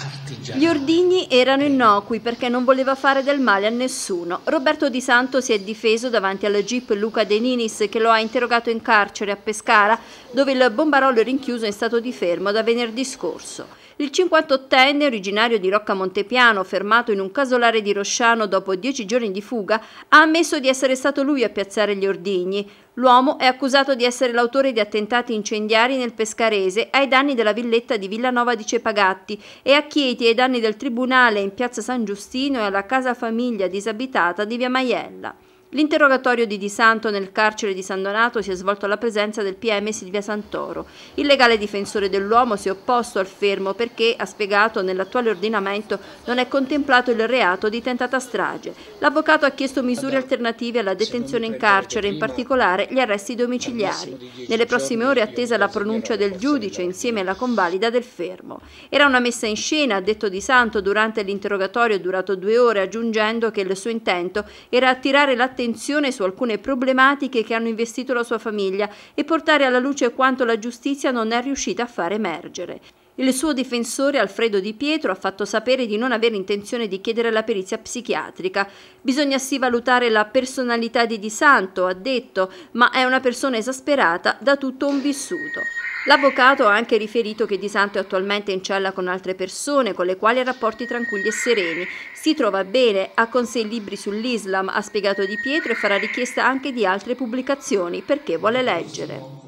Artigiano. Gli ordigni erano eh. innocui perché non voleva fare del male a nessuno. Roberto Di Santo si è difeso davanti alla jeep Luca De Ninis che lo ha interrogato in carcere a Pescara dove il bombarolo è rinchiuso in stato di fermo da venerdì scorso. Il 58enne, originario di Rocca Montepiano, fermato in un casolare di Rosciano dopo dieci giorni di fuga, ha ammesso di essere stato lui a piazzare gli ordigni. L'uomo è accusato di essere l'autore di attentati incendiari nel Pescarese ai danni della villetta di Villanova di Cepagatti e ha Chieti ai danni del Tribunale in piazza San Giustino e alla casa famiglia disabitata di via Maiella. L'interrogatorio di Di Santo nel carcere di San Donato si è svolto alla presenza del PM Silvia Santoro. Il legale difensore dell'uomo si è opposto al fermo perché, ha spiegato, nell'attuale ordinamento non è contemplato il reato di tentata strage. L'avvocato ha chiesto misure alternative alla detenzione in carcere, in particolare gli arresti domiciliari. Nelle prossime ore è attesa la pronuncia del giudice insieme alla convalida del fermo. Era una messa in scena, ha detto Di Santo, durante l'interrogatorio durato due ore, aggiungendo che il suo intento era attirare l'attenzione attenzione su alcune problematiche che hanno investito la sua famiglia e portare alla luce quanto la giustizia non è riuscita a far emergere. Il suo difensore Alfredo Di Pietro ha fatto sapere di non avere intenzione di chiedere la perizia psichiatrica. Bisogna sì valutare la personalità di Di Santo, ha detto, ma è una persona esasperata da tutto un vissuto. L'avvocato ha anche riferito che Di Santo è attualmente in cella con altre persone con le quali ha rapporti tranquilli e sereni. Si trova bene, ha con sé i libri sull'Islam, ha spiegato Di Pietro e farà richiesta anche di altre pubblicazioni perché vuole leggere.